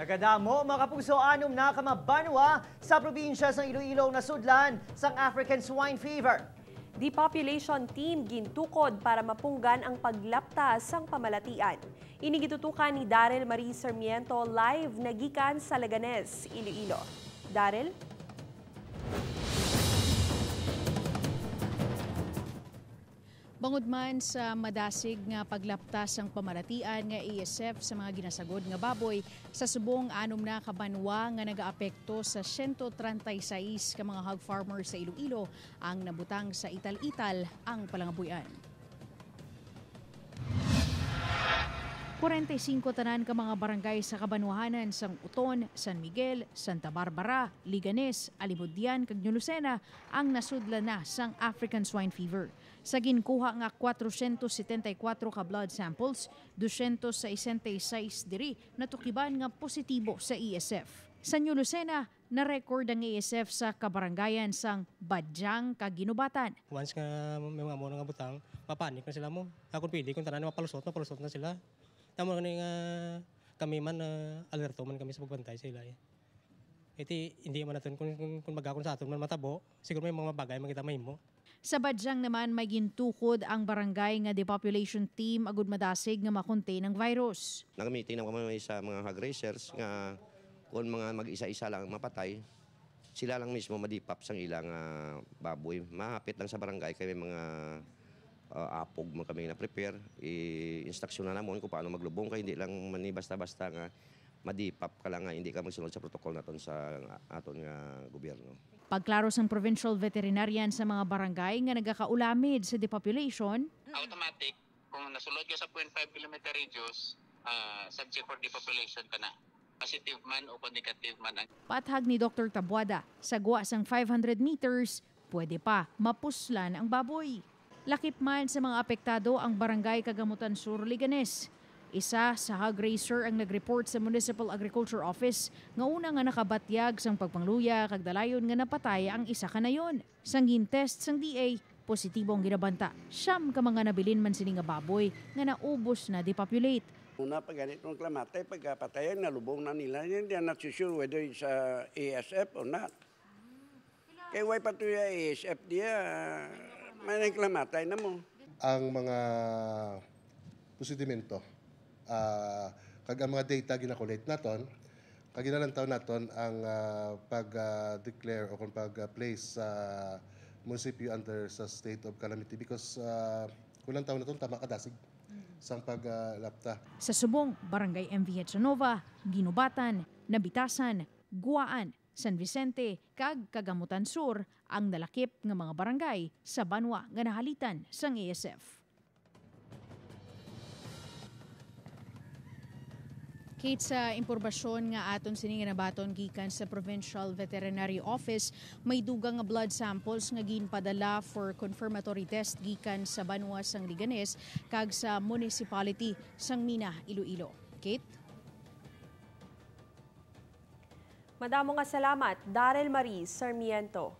Nagadamo mga kapuso anong nakamabanwa sa probinsya sa Iloilo na sudlan sa African swine fever. Depopulation team gintukod para mapunggan ang paglaptas sang pamalatian. Inigitutukan ni Daryl Marie Sarmiento live na gikan sa Laganes, Iloilo. Daryl? Bangod man sa madasig nga paglaptas ang pamaratian nga ASF sa mga ginasagod nga baboy, sa subong anom na kabanwa nga nagaapekto sa 136 ka mga hog farmers sa Iloilo ang nabutang sa ital-ital ang palangabuyan. 45 tanan ka mga barangay sa Kabanwahanan sang Uton, San Miguel, Santa Barbara, Liganes, Alibudyan kag Nulusena ang nasudla na sang African swine fever. Sa ginkuha nga 474 ka blood samples, 266 diri natukiban nga positibo sa ESF. Sa New Lucena, na-record ang ESF sa kabarangayan sang Badjang Kaginubatan. Once nga may mga muna nga butang, mapanik na sila mo. Ako pili kung tanan mapalusot, mapalusot na sila. Tama na nga kami man na uh, alerto man kami sa pagbantay sa ila. Iti hindi man natin kung, kung, kung magakon sa aton man matabo, siguro may mga bagay makita may mo. Sa Badjang naman may gintukod ang barangay nga depopulation team agud madasig nga makontain ang virus. Nagamitin na kami sa mga hog racers nga kung mga mag-isa-isa lang mapatay, sila lang mismo madipap sang ilang uh, baboy. Mahapit lang sa barangay kay may mga apog mo kami na-prepare. I-instruction na namon kung paano maglubong ka. Hindi lang mani basta-basta nga madipap ka lang nga. Hindi ka magsunod sa protocol naton sa aton nga gobyerno. Pagklaro sa provincial veterinarian sa mga barangay nga nagakaulamid sa depopulation, automatic, kung nasulod ka sa 0.5 km radius, uh, subject for depopulation ka na positive man o negative man. Pathag ni Dr. Tabuada, sa guwa sang 500 meters, pwede pa mapuslan ang baboy. Lakip man sa mga apektado ang barangay Kagamutan Sur, Liganes. Isa sa hog racer ang nagreport sa Municipal Agriculture Office nga una nga nakabatyag sang pagpangluya kag dalayon nga napatay ang isa ka kanayon. Sangin test sang DA positibo ang ginabanta. Siyam ka mga nabilin man sini nga baboy nga naubos na depopulate. Una pag ganit ng klamate, pagkapatayan, nalubong na nila. Hindi na sure whether it's uh, ASF or not. Kaya why patuya ASF dia? May klamatay na mo. Ang mga positimento, uh, kag ang mga data ginakulate naton, kag ginalantaw naton ang uh, pag-declare uh, o kung pag-place sa uh, munisipyo under sa state of calamity because uh, ah, kulang taon naton tama kadasig sa paglapta. Uh, sa Subong, Barangay MVH Nova, Ginubatan, Nabitasan, Guaan, San Vicente kag kagamutan sur ang nalakip ng mga barangay sa banwa nga nahalitan sang ASF. E Kate, sa impormasyon nga aton sini nga nabaton gikan sa Provincial Veterinary Office, may dugang nga blood samples nga ginpadala for confirmatory test gikan sa Banwa sang Liganes kag sa municipality sang Mina, Iloilo. Kate? Madamo nga salamat, Daryl Marie Sarmiento.